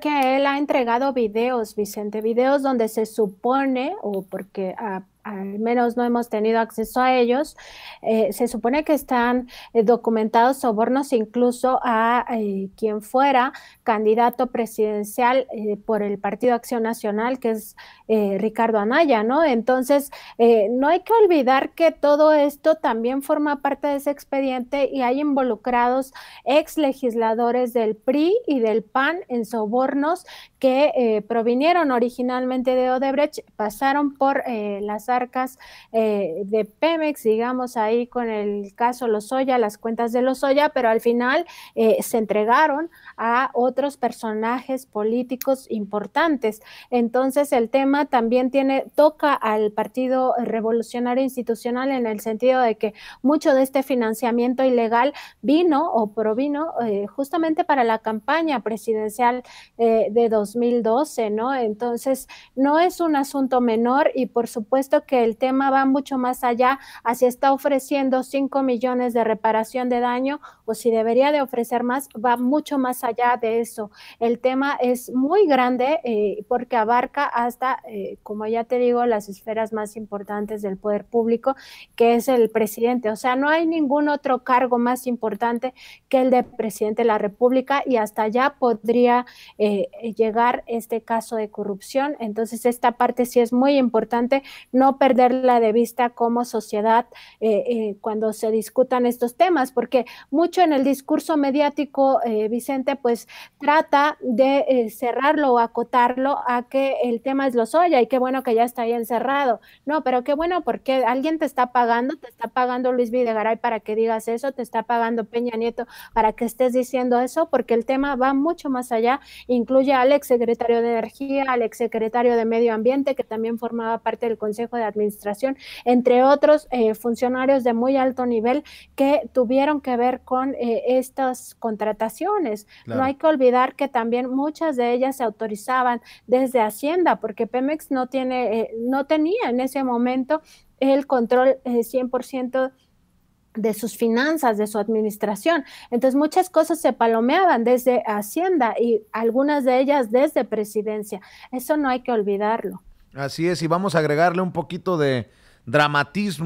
que él ha entregado videos, Vicente, videos donde se supone, o porque ha ah, al menos no hemos tenido acceso a ellos, eh, se supone que están eh, documentados sobornos incluso a eh, quien fuera candidato presidencial por el Partido Acción Nacional, que es Ricardo Anaya, ¿no? Entonces, no hay que olvidar que todo esto también forma parte de ese expediente y hay involucrados ex legisladores del PRI y del PAN en sobornos que provinieron originalmente de Odebrecht, pasaron por las arcas eh, de Pemex, digamos ahí con el caso Lozoya, las cuentas de los Lozoya, pero al final eh, se entregaron a otros personajes políticos importantes. Entonces el tema también tiene, toca al Partido Revolucionario Institucional en el sentido de que mucho de este financiamiento ilegal vino o provino eh, justamente para la campaña presidencial de 2012, ¿no? Entonces no es un asunto menor y por supuesto que el tema va mucho más allá a si está ofreciendo 5 millones de reparación de daño o si debería de ofrecer más, va mucho más allá de eso. El tema es muy grande eh, porque abarca hasta, eh, como ya te digo, las esferas más importantes del poder público, que es el presidente. O sea, no hay ningún otro cargo más importante que el de presidente de la República y hasta allá podría eh, llegar este caso de corrupción. Entonces, esta parte sí es muy importante. No perderla de vista como sociedad eh, eh, cuando se discutan estos temas, porque mucho en el discurso mediático, eh, Vicente, pues trata de cerrarlo o acotarlo a que el tema es soya y qué bueno que ya está ahí encerrado. No, pero qué bueno porque alguien te está pagando, te está pagando Luis Videgaray para que digas eso, te está pagando Peña Nieto para que estés diciendo eso, porque el tema va mucho más allá, incluye al ex secretario de Energía, al ex secretario de Medio Ambiente, que también formaba parte del Consejo de administración, entre otros eh, funcionarios de muy alto nivel que tuvieron que ver con eh, estas contrataciones. No hay que olvidar que también muchas de ellas se autorizaban desde Hacienda, porque Pemex no tiene, eh, no tenía en ese momento el control 100% de sus finanzas, de su administración. Entonces muchas cosas se palomeaban desde Hacienda y algunas de ellas desde Presidencia. Eso no hay que olvidarlo. Así es, y vamos a agregarle un poquito de dramatismo